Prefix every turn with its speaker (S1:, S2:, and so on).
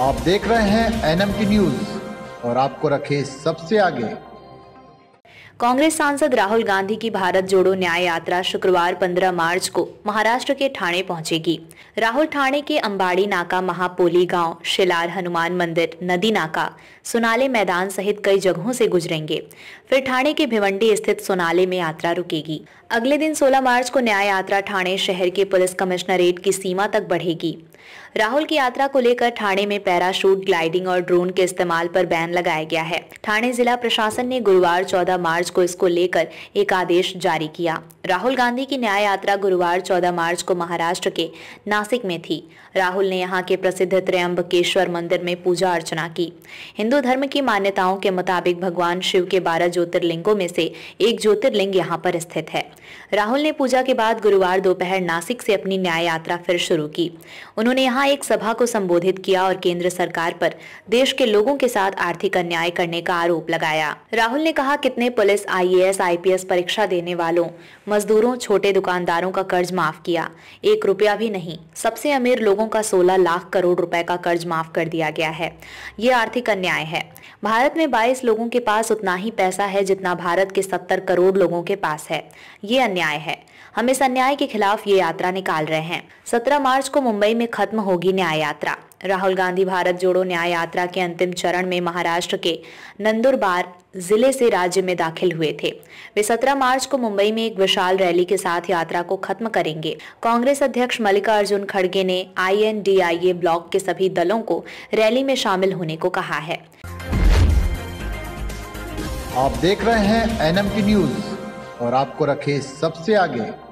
S1: आप देख रहे हैं एनएम की न्यूज और आपको रखे सबसे आगे
S2: कांग्रेस सांसद राहुल गांधी की भारत जोड़ो न्याय यात्रा शुक्रवार 15 मार्च को महाराष्ट्र के ठाणे पहुंचेगी राहुल ठाणे के अंबाड़ी नाका महापोली गांव, शिलार हनुमान मंदिर नदी नाका सोनाले मैदान सहित कई जगहों से गुजरेंगे फिर ठाणे के भिवंडी स्थित सोनाले में यात्रा रुकेगी अगले दिन 16 मार्च को न्याय यात्रा ठाणे शहर के पुलिस कमिश्नरेट की सीमा तक बढ़ेगी राहुल की यात्रा को लेकर थाने में पैराशूट ग्लाइडिंग और ड्रोन के इस्तेमाल पर बैन लगाया गया है ठाणे जिला प्रशासन ने गुरुवार 14 मार्च को इसको लेकर एक आदेश जारी किया राहुल गांधी की न्याय यात्रा गुरुवार 14 मार्च को महाराष्ट्र के नासिक में थी राहुल ने यहाँ के प्रसिद्ध त्रयंबकेश्वर मंदिर में पूजा अर्चना की हिंदू धर्म की मान्यताओं के मुताबिक भगवान शिव के बारह ज्योतिर्लिंगों में से एक ज्योतिर्लिंग यहाँ पर स्थित है राहुल ने पूजा के बाद गुरुवार दोपहर नासिक से अपनी न्याय यात्रा फिर शुरू की उन्होंने उन्होंने यहाँ एक सभा को संबोधित किया और केंद्र सरकार पर देश के लोगों के साथ आर्थिक अन्याय करने का आरोप लगाया राहुल ने कहा कितने पुलिस आईएएस आईपीएस परीक्षा देने वालों मजदूरों छोटे दुकानदारों का कर्ज माफ किया एक रुपया भी नहीं सबसे अमीर लोगों का सोलह लाख करोड़ रुपए का कर्ज माफ कर दिया गया है ये आर्थिक अन्याय है भारत में बाईस लोगों के पास उतना ही पैसा है जितना भारत के सत्तर करोड़ लोगों के पास है ये अन्याय है हम इस अन्याय के खिलाफ ये यात्रा निकाल रहे हैं सत्रह मार्च को मुंबई में खत्म होगी न्याय यात्रा राहुल गांधी भारत जोड़ो न्याय यात्रा के अंतिम चरण में महाराष्ट्र के नंदुरबार जिले से राज्य में दाखिल हुए थे वे 17 मार्च को मुंबई में एक विशाल रैली के साथ यात्रा को खत्म करेंगे कांग्रेस अध्यक्ष मल्लिकार्जुन खड़गे ने आईएनडीआईए ब्लॉक के सभी दलों को रैली में शामिल होने को कहा है
S1: आप देख रहे हैं एनएम की न्यूज और आपको रखे सबसे आगे